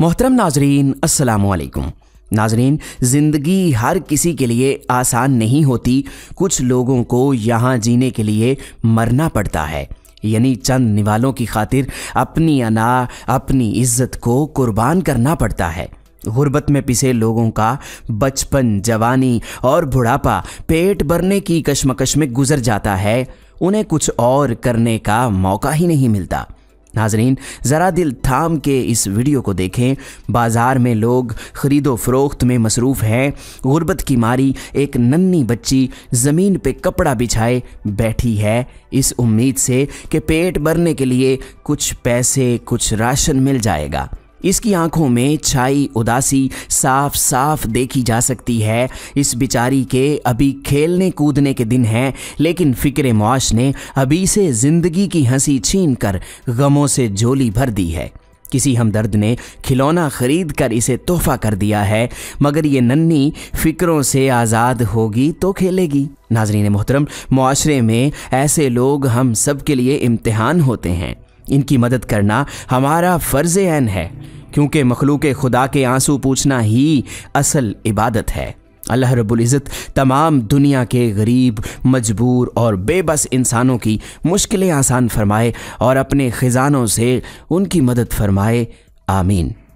मोहतरम नाजरीन असलकुम नाजरीन ज़िंदगी हर किसी के लिए आसान नहीं होती कुछ लोगों को यहाँ जीने के लिए मरना पड़ता है यानी चंद निवालों की खातिर अपनी अना अपनी इज्जत को कुर्बान करना पड़ता है गुर्बत में पिसे लोगों का बचपन जवानी और बुढ़ापा पेट भरने की कश्मकश में गुजर जाता है उन्हें कुछ और करने का मौका ही नहीं मिलता नाजरीन ज़रा दिल थाम के इस वीडियो को देखें बाज़ार में लोग ख़रीदो फरोख्त में मसरूफ़ हैं गुर्बत की मारी एक नन्नी बच्ची ज़मीन पे कपड़ा बिछाए बैठी है इस उम्मीद से कि पेट भरने के लिए कुछ पैसे कुछ राशन मिल जाएगा इसकी आंखों में छाई उदासी साफ साफ देखी जा सकती है इस बिचारी के अभी खेलने कूदने के दिन हैं लेकिन फ़िक्र मुआश ने अभी से ज़िंदगी की हंसी छीन कर गमों से झोली भर दी है किसी हमदर्द ने खिलौना खरीद कर इसे तोहफा कर दिया है मगर ये नन्ही फ़िक्रों से आज़ाद होगी तो खेलेगी नाजरीन मोहतरम माशरे में ऐसे लोग हम सब के लिए इम्तहान होते हैं इनकी मदद करना हमारा फ़र्ज़ है क्योंकि मखलूक खुदा के आंसू पूछना ही असल इबादत है अल्लाह रबुल्ज़त तमाम दुनिया के गरीब मजबूर और बेबस इंसानों की मुश्किलें आसान फरमाए और अपने ख़जानों से उनकी मदद फरमाए आमीन